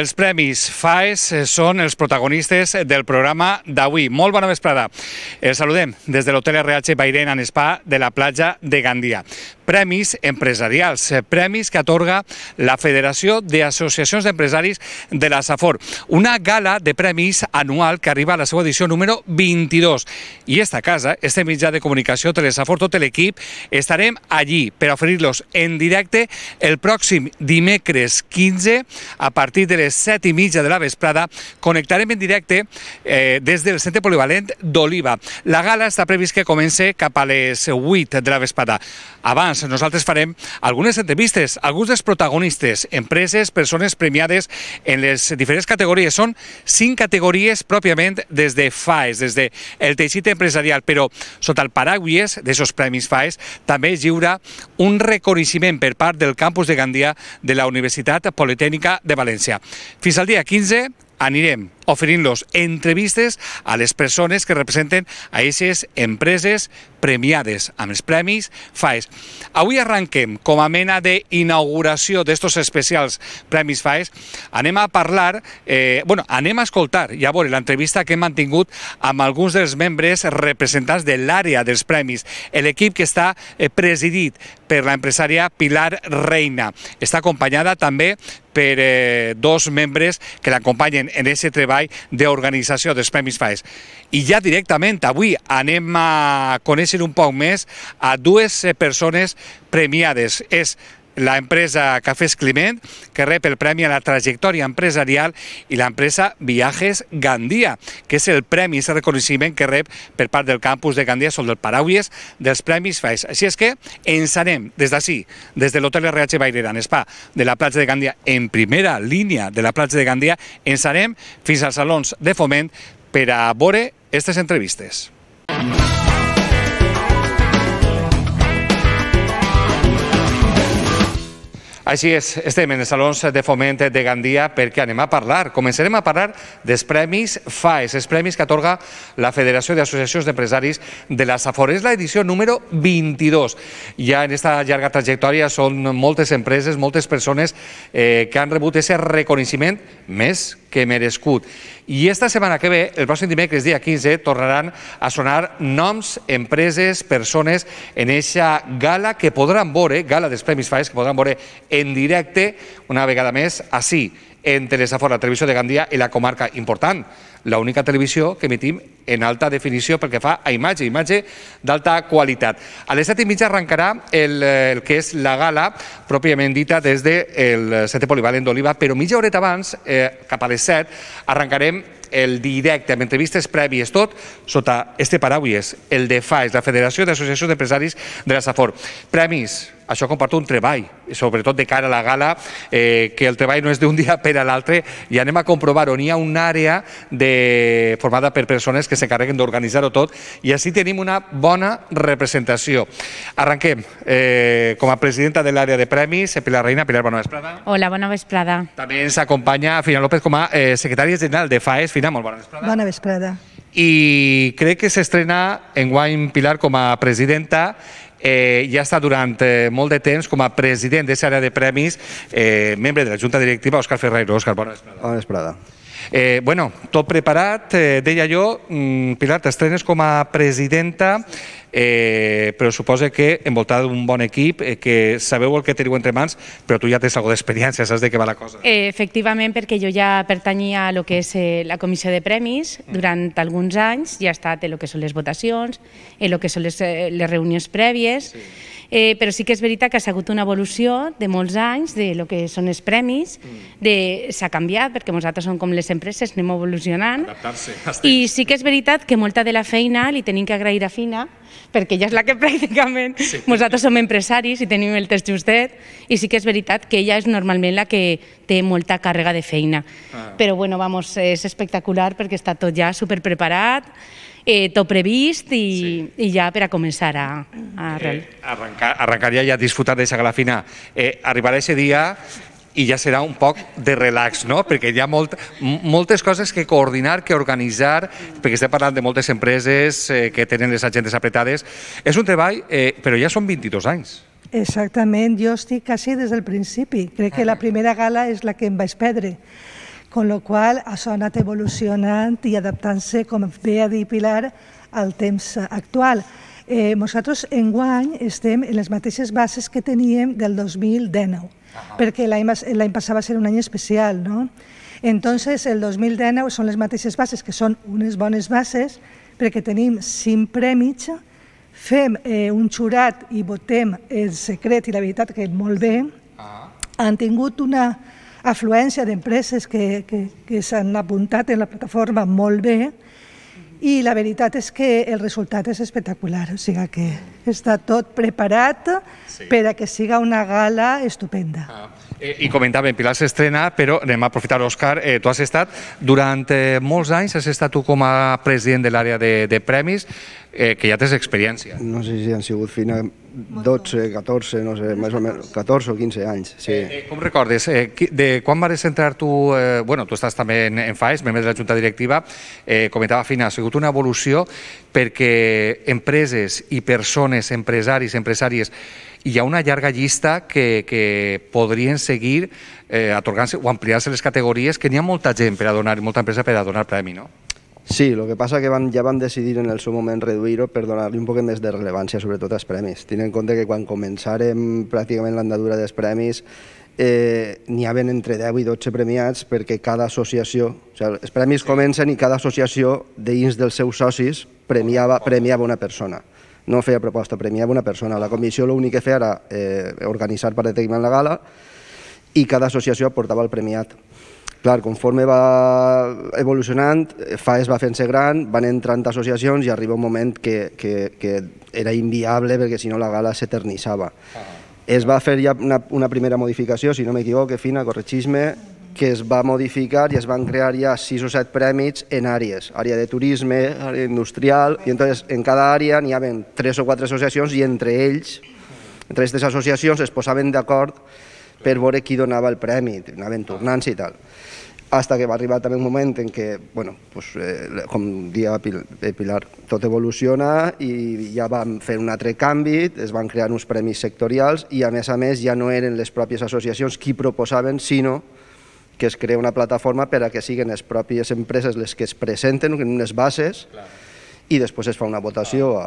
Els premis FAES eh, són els protagonistes del programa d'avui. Molt bona vesprada. Els saludem des de l'hotel RH Bairén en Spa de la platja de Gandia premis empresarials, eh, premis que atorga la Federació d'Associacions d'Empresaris de la SAFOR. Una gala de premis anual que arriba a la seva edició número 22. I esta casa, este mitjà de comunicació, Telesafor, tot l'equip, estarem allí per oferir-los en directe el pròxim dimecres 15 a partir de les 7 i mitja de la vesprada. Connectarem en directe eh, des del centre polivalent d'Oliva. La gala està previst que comence cap a les 8 de la vesprada. Abans més, nosaltres farem algunes entrevistes, alguns dels protagonistes, empreses, persones premiades en les diferents categories. Són cinc categories pròpiament des de FAES, des de el teixit empresarial, però sota el paraigües d'aquests premis FAES també es lliura un reconeixement per part del campus de Gandia de la Universitat Politècnica de València. Fins al dia 15 anirem oferint-los entrevistes a les persones que representen a aquestes empreses premiades amb els premis FAES. Avui arranquem com a mena d'inauguració d'estos especials Premis FAES. Anem a parlar, eh, bueno, anem a escoltar, ja veure, l'entrevista que hem mantingut amb alguns dels membres representants de l'àrea dels premis, l'equip que està eh, presidit per l'empresària Pilar Reina. Està acompanyada també per eh, dos membres que l'acompanyen en aquest treball l'espai d'organització dels Premis FAES. I ja directament avui anem a conèixer un poc més a dues persones premiades. És la empresa Cafés Climent, que rep el Premi a la Trajectòria Empresarial, i l'empresa Viajes Gandia, que és el premi, és el reconeixement que rep per part del campus de Gandia són el paraules dels Premis FAES. Així és que ens anem des d'ací, des de l'Hotel RH Bairera, en Spa, de la platja de Gandia, en primera línia de la platja de Gandia, ens anem fins als salons de foment per a veure aquestes entrevistes. Música Així és, estem en els salons de foment de Gandia perquè anem a parlar. Començarem a parlar dels premis FAES, els premis que atorga la Federació d'Associacions d'Empresaris de les Afores, la edició número 22. Ja en aquesta llarga trajectòria són moltes empreses, moltes persones eh, que han rebut aquest reconeixement, més que merescut. I esta setmana que ve, el pròxim dimecres, dia 15, tornaran a sonar noms, empreses, persones en eixa gala que podran veure, gala dels Premis FAES, que podran veure en directe una vegada més així, en Telesafora, la televisió de Gandia i la comarca important, l'única televisió que emitim en alta definició pel que fa a imatge, imatge d'alta qualitat. A les 7 i mitja arrencarà el, eh, el que és la gala pròpiament dita des del de Centre Polivalent d'Oliva, però mitja horeta abans, eh, cap a les 7, arrencarem el directe amb entrevistes prèvies, tot sota este paraules, el de FA, és la Federació d'Associacions d'Empresaris de la Safor. Premis, això comporta un treball, sobretot de cara a la gala, eh, que el treball no és d'un dia per a l'altre, i anem a comprovar on hi ha una àrea de, formada per persones que s'encarreguen d'organitzar-ho tot i així tenim una bona representació. Arranquem. Eh, com a presidenta de l'àrea de premis, eh, Pilar Reina. Pilar, bona vesprada. Hola, bona vesprada. També ens acompanya Fina López com a eh, secretària general de FAES. Fina, molt bona vesprada. Bona vesprada. I crec que s'estrena en guany Pilar com a presidenta eh, ja està durant eh, molt de temps com a president d'aquesta àrea de premis, eh, membre de la Junta Directiva, Òscar Ferreiro. Òscar, bona vesprada. Bona vesprada. Eh, bueno, tot preparat, eh, deia jo, mm, Pilar, t'estrenes com a presidenta, eh, però suposa que envoltada d'un bon equip, eh, que sabeu el que teniu entre mans, però tu ja tens alguna d'experiència, saps de què va la cosa. Eh, efectivament, perquè jo ja pertanyia a lo que és eh, la comissió de premis mm. durant alguns anys, ja he estat en el que són les votacions, en el que són les, eh, les reunions prèvies, sí eh, però sí que és veritat que ha sigut una evolució de molts anys de lo que són els premis, mm. s'ha canviat perquè nosaltres som com les empreses, anem evolucionant. I sí que és veritat que molta de la feina li tenim que agrair a Fina, perquè ella és la que pràcticament... Sí. Nosaltres som empresaris i tenim el test justet, i sí que és veritat que ella és normalment la que té molta càrrega de feina. Ah. Però, bueno, vamos, és espectacular perquè està tot ja superpreparat, eh, tot previst i, sí. i ja per a començar a, a arrencar. Eh, arrencar, arrencar ja i ja disfrutar d'aquesta galafina. Eh, arribarà ese dia i ja serà un poc de relax, no? perquè hi ha molt, moltes coses que coordinar, que organitzar, perquè estem parlant de moltes empreses eh, que tenen les agendes apretades. És un treball, eh, però ja són 22 anys. Exactament, jo estic quasi des del principi. Crec que la ah. primera gala és la que em vaig perdre. Con lo qual, això ha anat evolucionant i adaptant-se, com ve a dir Pilar, al temps actual. Eh, nosaltres enguany estem en les mateixes bases que teníem del 2019, perquè l'any passat va ser un any especial, no? Entonces, el 2019 són les mateixes bases, que són unes bones bases, perquè tenim cinc premis, fem eh, un jurat i votem el secret i la veritat, que molt bé, ah. han tingut una afluència d'empreses que, que, que s'han apuntat en la plataforma molt bé, i la veritat és que el resultat és espectacular, o sigui que està tot preparat sí. per a que siga una gala estupenda. Ah. I, eh, I comentàvem, Pilar s'estrena, però anem a aprofitar, Òscar, eh, tu has estat durant eh, molts anys, has estat tu com a president de l'àrea de, de premis, eh, que ja tens experiència. No sé si han sigut fins a 12, 14, no sé, més o menys, 14 o 15 anys, sí. Eh, eh, com recordes, eh, de quan vas entrar tu, eh, bueno, tu estàs també en, en FAES, membre de la Junta Directiva, eh, comentava a ha sigut una evolució perquè empreses i persones, empresaris, empresàries, hi ha una llarga llista que, que podrien seguir eh, atorgant-se o ampliar-se les categories, que n'hi ha molta gent per a donar, molta empresa per a donar premi, no? Sí, el que passa que van, ja van decidir en el seu moment reduir-ho per donar-li un poc més de rellevància, sobretot als premis. Tenen en compte que quan començàrem pràcticament l'andadura dels premis eh, n'hi haven entre 10 i 12 premiats perquè cada associació, o sigui, els premis comencen i cada associació dins dels seus socis premiava, premiava una persona no feia proposta, premiava una persona. La comissió l'únic que feia era eh, organitzar per determinar la gala i cada associació aportava el premiat. Clar, conforme va evolucionant, eh, FAES va fent-se gran, van entrant associacions i arriba un moment que, que, que era inviable perquè si no la gala s'eternissava. Ah. Es va fer ja una, una primera modificació, si no m'equivoque, Fina, corregisme, que es va modificar i es van crear ja sis o set prèmits en àrees, àrea de turisme, àrea industrial, i entonces en cada àrea n'hi havia tres o quatre associacions i entre ells, entre aquestes associacions es posaven d'acord per veure qui donava el premi, anaven tornant-se i tal. Hasta que va arribar també un moment en què, bueno, pues, eh, com dia eh, Pilar, tot evoluciona i ja vam fer un altre canvi, es van crear uns premis sectorials i a més a més ja no eren les pròpies associacions qui proposaven, sinó que es crea una plataforma per a que siguin les pròpies empreses les que es presenten en unes bases Clar. i després es fa una votació a,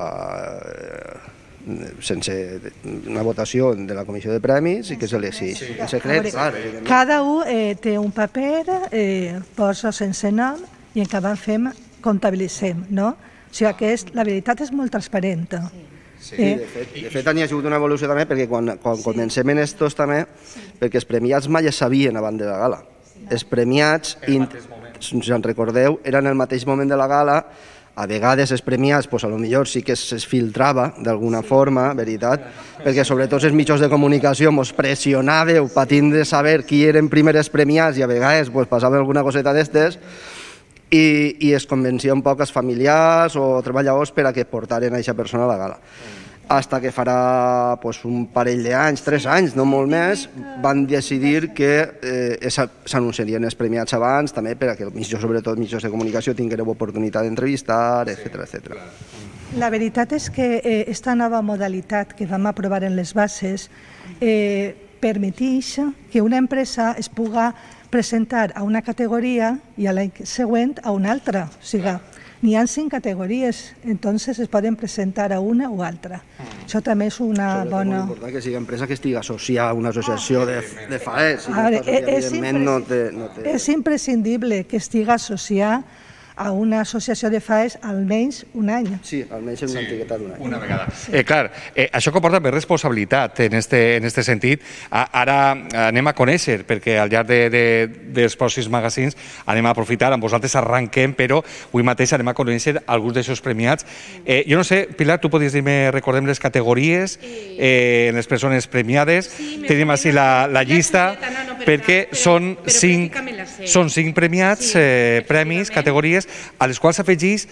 sense una votació de la comissió de premis i que s'elexi sí. en secret. clar, cada un eh, té un paper, eh, posa sense nom i en cada fem, comptabilitzem, no? O sigui, aquest, la veritat és molt transparent. Sí. Sí, eh? de fet, de fet hi ha sigut una evolució també perquè quan, quan sí. comencem en estos també, sí. perquè els premiats mai es sabien abans de la gala. Sí. Els premiats, si us en recordeu, eren el mateix moment de la gala, a vegades els premiats, doncs, a lo millor sí que es filtrava d'alguna sí. forma, veritat, perquè sobretot els mitjans de comunicació mos pressionàveu patint de saber qui eren primers premiats i a vegades doncs, passava alguna coseta d'estes i, i es convencien els familiars o treballadors per a que portaren a aquesta persona a la gala. Sí. Mm hasta que farà pues, un parell d'anys, tres anys, no molt més, van decidir que eh, s'anunciarien els premiats abans, també per a que mitjans, sobretot mitjans de comunicació, tinguereu oportunitat d'entrevistar, etc etc. La veritat és que eh, esta nova modalitat que vam aprovar en les bases eh, permetix que una empresa es puga presentar a una categoria i a l'any següent a una altra. O sigui, N'hi ha cinc categories, entonces es poden presentar a una o altra. Mm. Això també és una Sobretot bona... És important que sigui empresa que estigui associada a una associació ah, de, de FAES. Si no és, no te, no te... és imprescindible que estigui associada a una associació de FAES almenys un any. Sí, almenys en una sí, antiguitat d'un any. Una vegada. Sí. Eh, clar, eh, això comporta més responsabilitat en este, en este sentit. Ah, ara eh, anem a conèixer, perquè al llarg de, de, dels pròxims magazins anem a aprofitar, amb vosaltres arranquem, però avui mateix anem a conèixer alguns d'aixòs premiats. Eh, jo no sé, Pilar, tu podies dir-me, recordem les categories, eh, les persones premiades. Sí, Tenim així la, la llista. La perquè són cinc, són cinc premiats, eh, premis, categories, a les quals s'afegís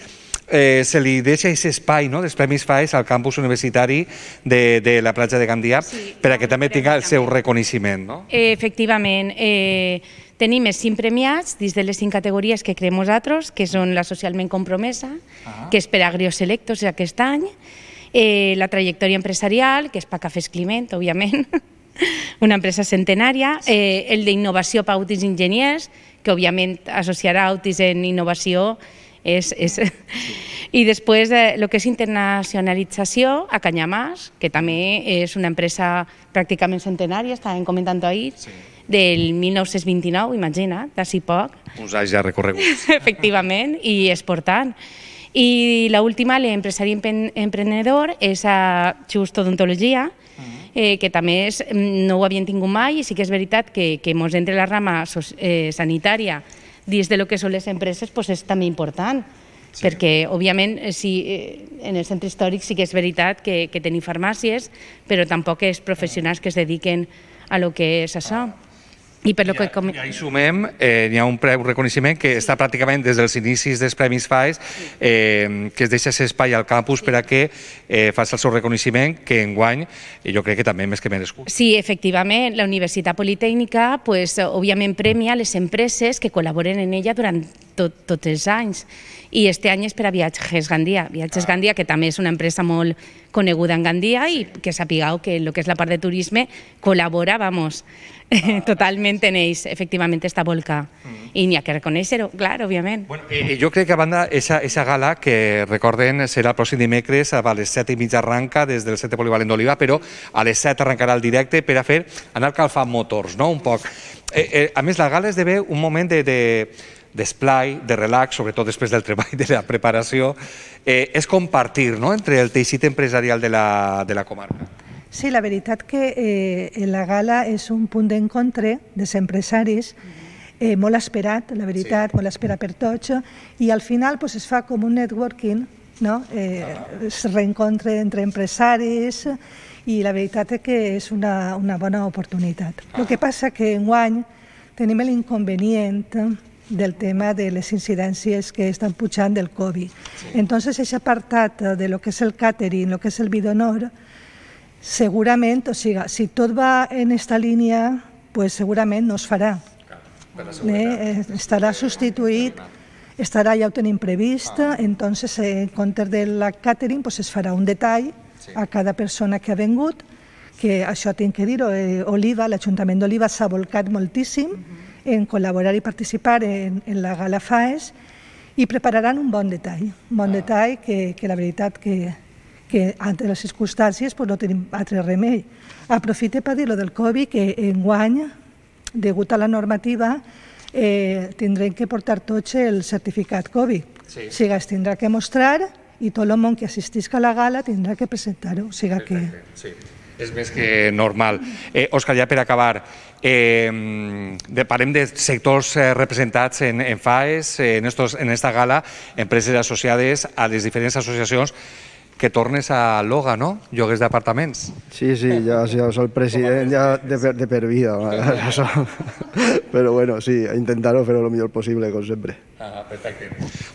eh, se li deixa aquest espai no, dels Premis FAES al campus universitari de, de la platja de Gandia sí, per a que també tinga el seu reconeixement. No? Efectivament. Eh, tenim els cinc premiats dins de les cinc categories que creem nosaltres, que són la socialment compromesa, ah. que és per a Grios Selectos aquest any, eh, la trajectòria empresarial, que és per Cafés Climent, òbviament, una empresa centenària, eh, el d'innovació per Autis Enginyers, que òbviament associarà Autis en innovació, és, és... I després el eh, que és internacionalització, a Canyamàs, que també és una empresa pràcticament centenària, estàvem comentant ahir, sí. del 1929, imagina, d'ací poc. Uns anys ja recorreguts. Efectivament, i exportant. I l'última, l'empresari emprenedor, és a Just Odontologia, eh, que també és, mm, no ho havien tingut mai i sí que és veritat que, que mos entre la rama eh, sanitària dins de lo que són les empreses pues és també important. Sí. perquè, òbviament, eh, si, eh, en el centre històric sí que és veritat que, que tenim farmàcies, però tampoc és professionals que es dediquen a lo que és això. Ah. I per lo que... Com... I hi sumem, eh, hi ha un, preu reconeixement que sí. està pràcticament des dels inicis dels Premis FAES, eh, que es deixa ser espai al campus per a que eh, faci el seu reconeixement, que enguany jo crec que també més que merescut. Sí, efectivament, la Universitat Politécnica, pues, eh, òbviament, premia les empreses que col·laboren en ella durant tot, tots els anys. I este any és per a Viatges Gandia. Viatges ah. Gandia, que també és una empresa molt coneguda en Gandia i que sapigueu que el que és la part de turisme col·labora, vamos, ah, totalment en ells. Efectivament està volca. Mm. I n'hi ha que reconèixer-ho, clar, òbviament. Bueno, eh, eh, jo crec que, a banda, esa, esa gala, que recorden, serà el pròxim dimecres a les 7 i mitja arranca des del 7 Polivalent d'Oliva, però a les 7 arrencarà el directe per a fer anar calfant motors, no?, un poc. Eh, eh, a més, la gala esdevé un moment de, de d'esplai, de relax, sobretot després del treball de la preparació, eh, és compartir no?, entre el teixit empresarial de la, de la comarca. Sí, la veritat que eh, la gala és un punt d'encontre dels empresaris eh, molt esperat, la veritat, sí. molt esperat per tots, i al final pues, es fa com un networking, no? eh, ah. es reencontre entre empresaris, i la veritat és que és una, una bona oportunitat. El ah. que passa que en guany tenim l'inconvenient del tema de les incidències que estan pujant del Covid. Entonces, aquest apartat eh, de lo que és el catering, lo que és el bidonor, segurament, o sigui, si tot va en esta línia, pues segurament no es farà. Eh, eh? Estarà substituït, estarà ja ho tenim previst, ah. entonces eh, en comptes de la catering pues es farà un detall a cada persona que ha vengut, que això tinc que dir Oliva, l'Ajuntament d'Oliva s'ha volcat moltíssim, uh mhm. -huh en col·laborar i participar en, en la gala FAES i prepararan un bon detall, un bon detall que, que la veritat que, que entre les circumstàncies pues, no tenim altre remei. Aprofite per dir lo del Covid, que guany, degut a la normativa, eh, tindrem que portar tots el certificat Covid. Sí. O sigui, es tindrà que mostrar i tot el món que assistisca a la gala tindrà que presentar-ho. O sigui que... sí. És més que normal. Eh, Òscar, ja per acabar, eh, de, parlem de sectors eh, representats en, en FAES, eh, en, estos, en esta gala, empreses associades a les diferents associacions que tornes a Loga, no? Jogues d'apartaments. Sí, sí, ja, ja soc president ja de, per, de per vida. Però bueno, sí, intentar-ho fer-ho el millor possible, com sempre. Ah, perfecte.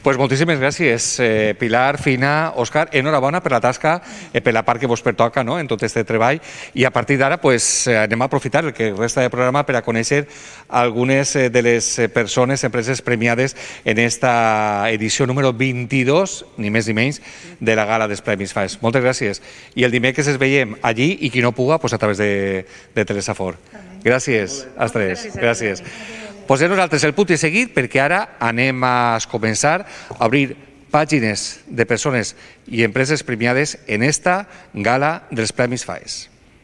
Pues moltíssimes gràcies, eh, Pilar, Fina, Òscar, enhorabona per la tasca, eh, per la part que vos pertoca no?, en tot aquest treball, i a partir d'ara pues, eh, anem a aprofitar el que resta de programa per a conèixer algunes eh, de les eh, persones, empreses premiades en esta edició número 22, ni més ni menys, de la gala dels Premis FAES. Moltes gràcies. I el dimecres es veiem allí i qui no puga, pues, a través de, de Telesafor. Gràcies, a tres. Gràcies. gràcies. Posem nosaltres altres el punt i seguit perquè ara anem a començar a obrir pàgines de persones i empreses premiades en esta gala dels Premis FAES.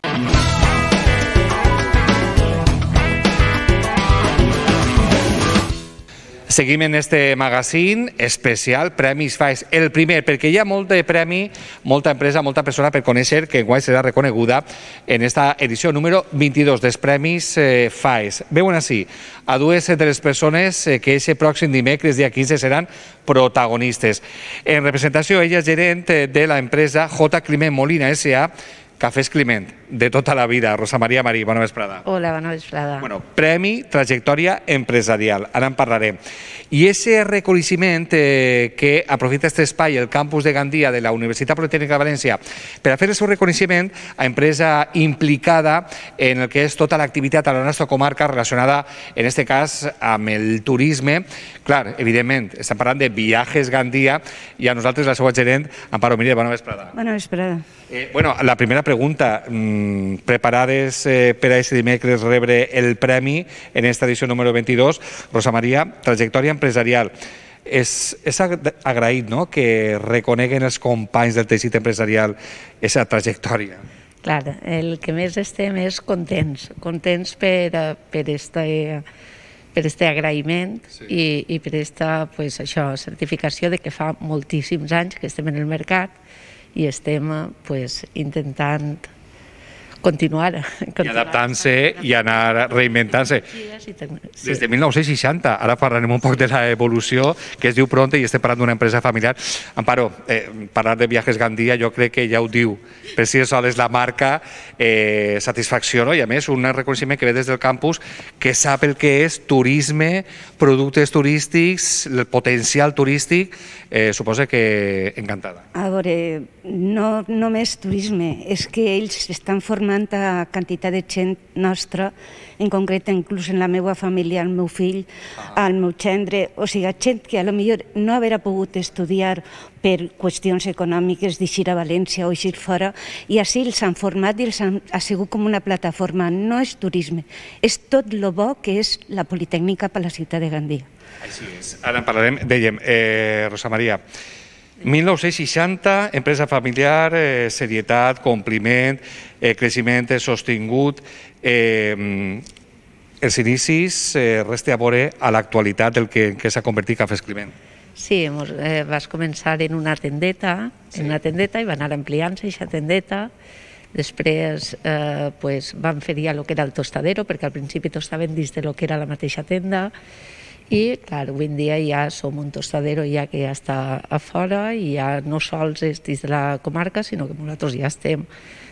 Mm -hmm. Seguim en este magazín especial, Premis FAES. El primer, perquè hi ha molt de premi, molta empresa, molta persona per conèixer que enguany serà reconeguda en esta edició número 22 dels Premis eh, FAES. Veuen així, a dues de les persones eh, que aquest pròxim dimecres, dia 15, seran protagonistes. En representació, ella és gerent eh, de la empresa J. Climent Molina S.A. Cafés Climent de tota la vida. Rosa Maria Marí, bona vesprada. Hola, bona vesprada. Bueno, Premi Trajectòria Empresarial, ara en parlarem. I ese reconeixement eh, que aprofita aquest espai, el campus de Gandia de la Universitat Politécnica de València, per a fer el seu reconeixement a empresa implicada en el que és tota l'activitat a la nostra comarca relacionada, en aquest cas, amb el turisme. Clar, evidentment, estem parlant de Viajes Gandia i a nosaltres la seva gerent, Amparo Miller, bona vesprada. Bona vesprada. Eh, bueno, la primera pregunta, mmm, Mm, preparades eh, per a aquest dimecres rebre el premi en esta edició número 22, Rosa Maria, trajectòria empresarial. És, és agraït no? que reconeguen els companys del teixit empresarial aquesta trajectòria. Clar, el que més estem és contents, contents per, per este, per este agraïment sí. i, i per esta pues, això, certificació de que fa moltíssims anys que estem en el mercat i estem pues, intentant continuar. continuar. I adaptant-se i anar reinventant-se. Des de 1960, ara parlarem un poc de l'evolució, que es diu Pronte i estem parlant d'una empresa familiar. Amparo, eh, parlar de viatges Gandia jo crec que ja ho diu. Per si sol és la marca, eh, satisfacció, no? i a més un reconeixement que ve des del campus que sap el que és turisme, productes turístics, el potencial turístic, eh, suposa que encantada. A veure, no només turisme, és que ells estan formant impressionanta quantitat de gent nostra, en concret inclús en la meva família, el meu fill, ah. el meu gendre, o sigui, gent que a lo millor no haver pogut estudiar per qüestions econòmiques d'eixir a València o eixir fora, i així els han format i els han, ha sigut com una plataforma. No és turisme, és tot lo bo que és la Politècnica per la ciutat de Gandia. Així és. Ara en parlarem, dèiem, eh, Rosa Maria, 1960, empresa familiar, eh, serietat, compliment, eh, creixement eh, sostingut, eh, els inicis, eh, resta a veure a l'actualitat del que, que s'ha convertit Cafès Climent. Sí, mos, eh, vas començar en una tendeta, sí. en una tendeta i va anar ampliant-se aquesta tendeta. Després eh, pues, van fer ja el que era el tostadero, perquè al principi tostaven dins de lo que era la mateixa tenda i, clar, avui en dia ja som un tostadero ja que ja està a fora i ja no sols és dins de la comarca, sinó que nosaltres ja estem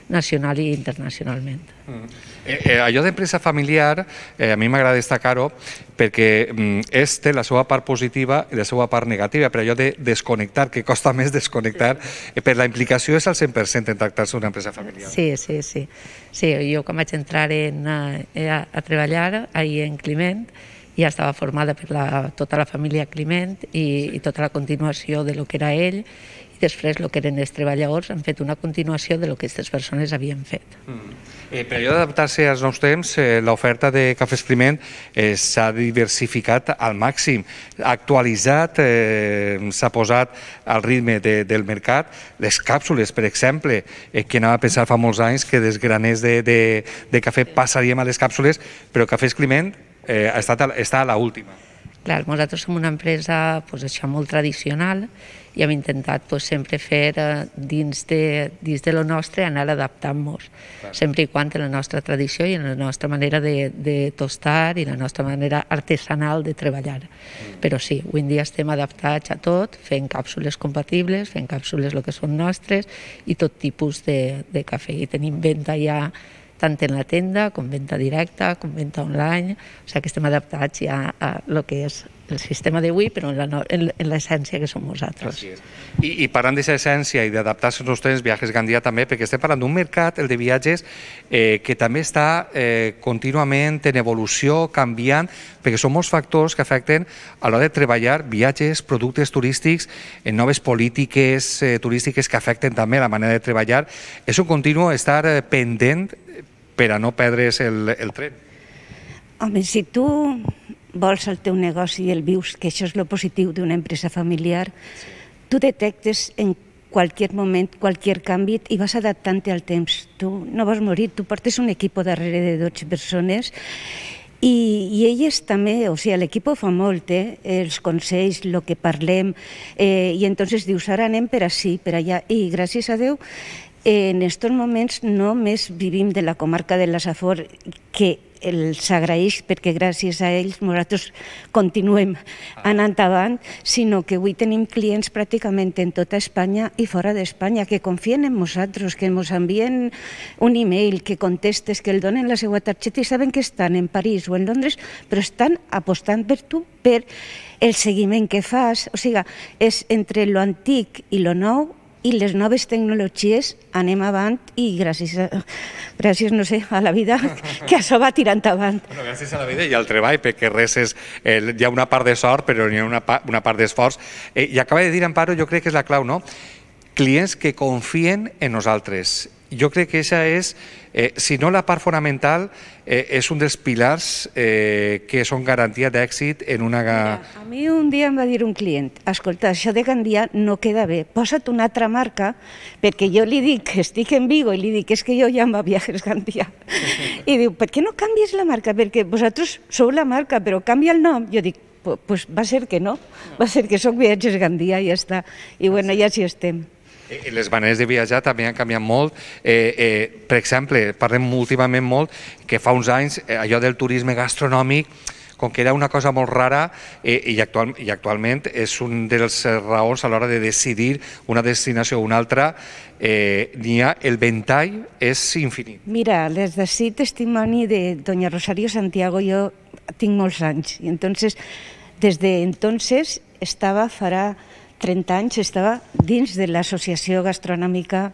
nacional i internacionalment. Mm. Eh, eh, allò d'empresa familiar, eh, a mi m'agrada destacar-ho, perquè mm, és, té la seva part positiva i la seva part negativa, però allò de desconnectar, que costa més desconnectar, sí. Eh, per la implicació és al 100% en tractar-se d'una empresa familiar. Sí, sí, sí. Sí, jo quan vaig entrar en, eh, a, a treballar, ahir en Climent, ja estava formada per la, tota la família Climent i, i tota la continuació de lo que era ell i després el que eren els treballadors han fet una continuació de lo que aquestes persones havien fet. Mm. Eh, per allò d'adaptar-se als nous temps, eh, l'oferta de Cafès Climent eh, s'ha diversificat al màxim, actualitzat, eh, s'ha posat al ritme de, del mercat. Les càpsules, per exemple, eh, que anava a pensar fa molts anys que des graners de, de, de cafè passaríem a les càpsules, però Cafès Climent eh, ha estat, està a l'última. Clar, nosaltres som una empresa pues, doncs, això, molt tradicional i hem intentat pues, doncs, sempre fer eh, dins de, dins de lo nostre anar adaptant-nos, sempre i quan a la nostra tradició i a la nostra manera de, de tostar i la nostra manera artesanal de treballar. Mm. Però sí, avui dia estem adaptats a tot, fent càpsules compatibles, fent càpsules el que són nostres i tot tipus de, de cafè. I tenim venda ja tant en la tenda com venda directa, com venda online, o sigui que estem adaptats ja a el que és el sistema d'avui, però en l'essència que som nosaltres. I, I parlant d'aquesta essència i d'adaptar-se als trens, viatges Gandia també, perquè estem parlant d'un mercat, el de viatges, eh, que també està eh, contínuament en evolució, canviant, perquè són molts factors que afecten a l'hora de treballar viatges, productes turístics, en noves polítiques eh, turístiques que afecten també la manera de treballar. És un continu estar eh, pendent per a no perdre's el, el tren? Home, si tu vols el teu negoci i el vius, que això és lo positiu d'una empresa familiar, sí. tu detectes en qualsevol moment, qualsevol canvi i vas adaptant-te al temps. Tu no vas morir, tu portes un equip darrere de 12 persones i, i elles també, o sigui, l'equip fa molt, eh? els consells, el que parlem, eh, i entonces dius, ara anem per així, per allà, i gràcies a Déu en estos moments només vivim de la comarca de la Safor, que els agraeix perquè gràcies a ells nosaltres continuem ah. anant avant, sinó que avui tenim clients pràcticament en tota Espanya i fora d'Espanya que confien en nosaltres, que ens envien un e-mail, que contestes, que el donen la seva targeta i saben que estan en París o en Londres, però estan apostant per tu per el seguiment que fas. O sigui, és entre lo antic i lo nou i les noves tecnologies anem avant i gràcies, a, gràcies no sé, a la vida que això va tirant avant. Bueno, gràcies a la vida i al treball, perquè res és... Eh, hi ha una part de sort, però hi ha una, pa, una part d'esforç. Eh, I acaba de dir, Amparo, jo crec que és la clau, no? Clients que confien en nosaltres. Jo crec que això és... Es eh, si no la part fonamental, eh, és un dels pilars eh, que són garantia d'èxit en una... Mira, a mi un dia em va dir un client, escolta, això de Gandia no queda bé, posa't una altra marca, perquè jo li dic que estic en Vigo i li dic que és que jo ja em va viajes Gandia. I diu, per què no canvies la marca? Perquè vosaltres sou la marca, però canvia el nom. Jo dic, pues va ser que no, va ser que sóc viatges Gandia i ja està. I bueno, ja sí estem les maneres de viatjar també han canviat molt. Eh, eh, per exemple, parlem últimament molt que fa uns anys eh, allò del turisme gastronòmic com que era una cosa molt rara eh, i, actual, i actualment és un dels eh, raons a l'hora de decidir una destinació o una altra, eh, n'hi ha, el ventall és infinit. Mira, les si testimoni de Doña Rosario Santiago jo tinc molts anys i entonces, des de entonces estava farà 30 anys estava dins de l'Associació Gastronòmica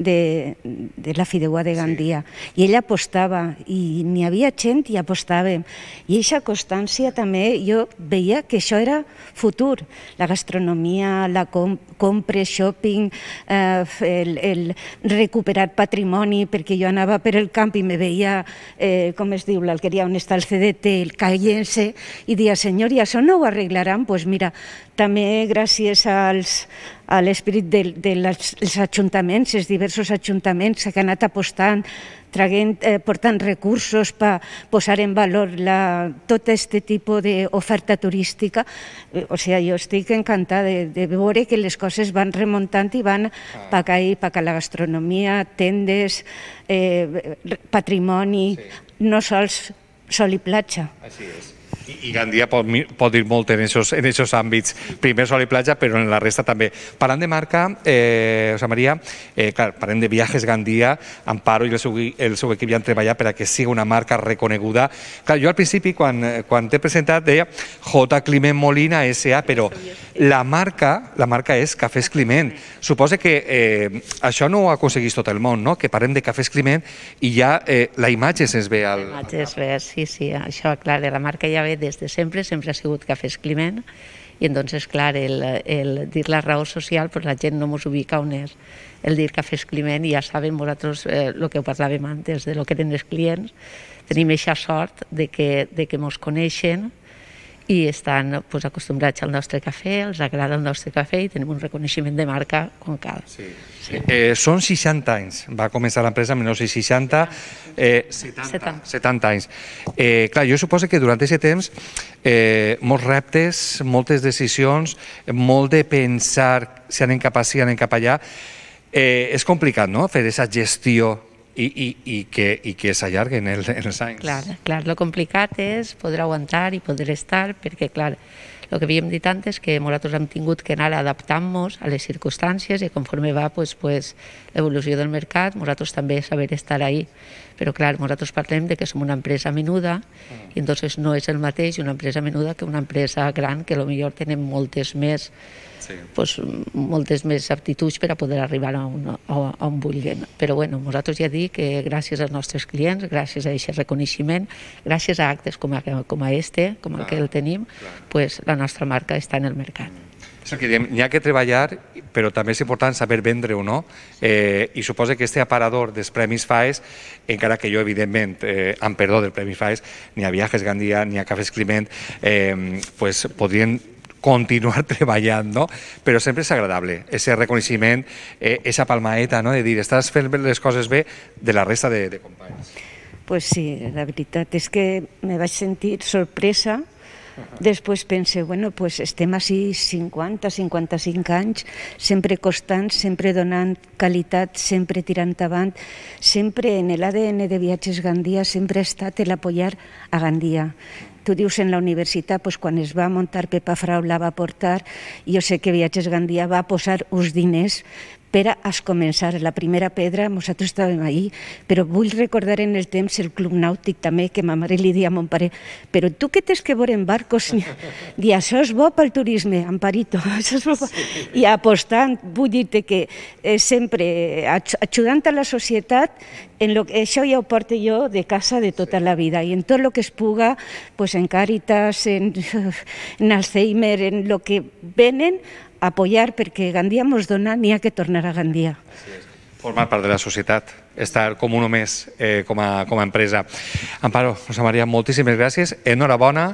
de, de la Fideuà de Gandia. Sí. I ella apostava, i n'hi havia gent i apostàvem. I aquesta constància també, jo veia que això era futur. La gastronomia, la com compra, shopping, eh, el, el recuperar patrimoni, perquè jo anava per el camp i me veia, eh, com es diu, l'alqueria on està el CDT, el Callense, i dia, senyor, i això no ho arreglaran? Doncs pues mira, també gràcies als, a l'esperit dels de, de ajuntaments, els diversos ajuntaments que han anat apostant, traguent, eh, portant recursos per posar en valor la, tot aquest tipus d'oferta turística. Eh, o sigui, jo estic encantada de, de veure que les coses van remuntant i van ah. per cair, per la gastronomia, tendes, eh, patrimoni, sí. no sols sol i platja. Així és. I, Gandia pot, pot dir molt en esos, en esos àmbits, primer sol i platja, però en la resta també. Parlant de marca, eh, Rosa Maria, eh, clar, parlem de viatges Gandia, Amparo i el seu, el seu equip ja han treballat per a que sigui una marca reconeguda. Clar, jo al principi, quan, quan t'he presentat, deia J. Climent Molina S.A., però la marca, la marca és Cafès Climent. Suposa que eh, això no ho aconseguís tot el món, no? que parlem de Cafès Climent i ja eh, la imatge se'ns ve al... La imatge es ve, sí, sí, això, clar, de la marca ja sabe des de sempre, sempre ha sigut Cafès Climent, i entonces, clar, el, el dir la raó social, pues la gent no mos ubica on és. El dir Cafès Climent, ja saben vosaltres el eh, que ho parlàvem antes, de lo que eren els clients, tenim aquesta sort de que, de que mos coneixen, i estan pues, acostumbrats al nostre cafè, els agrada el nostre cafè i tenim un reconeixement de marca com cal. Sí. Sí. Eh, eh són 60 anys, va començar l'empresa en 1960, eh, 70, 70. 70 anys. Eh, clar, jo suposo que durant aquest temps eh, molts reptes, moltes decisions, molt de pensar si anem cap a si, anem cap allà, eh, és complicat, no?, fer aquesta gestió i, i, i que, i que s'allarguen el, els anys. Clar, clar, lo complicat és poder aguantar i poder estar, perquè clar, el que havíem dit antes, que nosaltres hem tingut que anar adaptant-nos a les circumstàncies i conforme va pues, pues, l'evolució del mercat, nosaltres també saber estar ahí. Però clar, nosaltres parlem de que som una empresa menuda mm. i entonces no és el mateix una empresa menuda que una empresa gran que millor tenen moltes més sí. pues, moltes més aptituds per a poder arribar a on, a on vulguen. Però bueno, nosaltres ja dic que gràcies als nostres clients, gràcies a aquest reconeixement, gràcies a actes com a, com a este, com clar, el que el tenim, pues, la nostra marca està en el mercat. És el que diem, n'hi ha que treballar, però també és important saber vendre o no? Eh, I suposa que este aparador dels Premis FAES, encara que jo, evidentment, eh, amb perdó del Premi FAES, ni a Viajes Gandia, ni a Cafès Climent, eh, pues, podrien continuar treballant, no? Però sempre és agradable, ese reconeixement, eh, esa palmaeta, no? De dir, estàs fent les coses bé de la resta de, de companys. Pues sí, la veritat és que me vaig sentir sorpresa Després pense, bueno, pues estem així 50, 55 anys, sempre constant, sempre donant qualitat, sempre tirant avant, sempre en l'ADN de Viatges Gandia sempre ha estat l'apoyar a Gandia. Tu dius en la universitat, doncs, quan es va muntar Pepa Frau la va portar, jo sé que Viatges Gandia va posar uns diners per a començar la primera pedra, nosaltres estàvem ahí, però vull recordar en el temps el Club Nàutic també, que ma mare li dia a mon pare, però tu que tens que veure en barcos, Dia, això és bo pel turisme, Amparito, això és bo. Sí. I apostant, vull dir-te que eh, sempre eh, ajudant a la societat, en lo, això ja ho porto jo de casa de tota sí. la vida, i en tot el que es puga, pues en Càritas, en, en Alzheimer, en el que venen, apoyar perquè Gandia mos dona, n'hi ha que tornar a Gandia. Formar part de la societat estar com un o més eh, com, a, com a empresa. Amparo, Rosa Maria, moltíssimes gràcies, enhorabona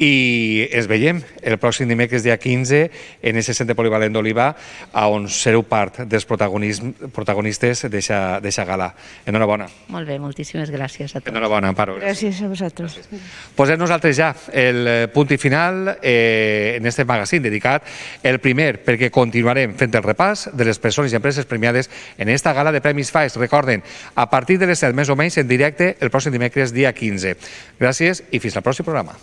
i ens veiem el pròxim dimecres dia 15 en el centre polivalent d'Oliva on sereu part dels protagonistes d'aquesta gala. Enhorabona. Molt bé, moltíssimes gràcies a tots. Enhorabona, Amparo. Gràcies, gràcies a vosaltres. Gràcies. Posem nosaltres ja el eh, punt i final eh, en este magazín dedicat el primer perquè continuarem fent el repàs de les persones i empreses premiades en esta gala de Premis FAES. Recorden recorden, a partir de les 7 més o menys en directe el pròxim dimecres dia 15. Gràcies i fins al pròxim programa.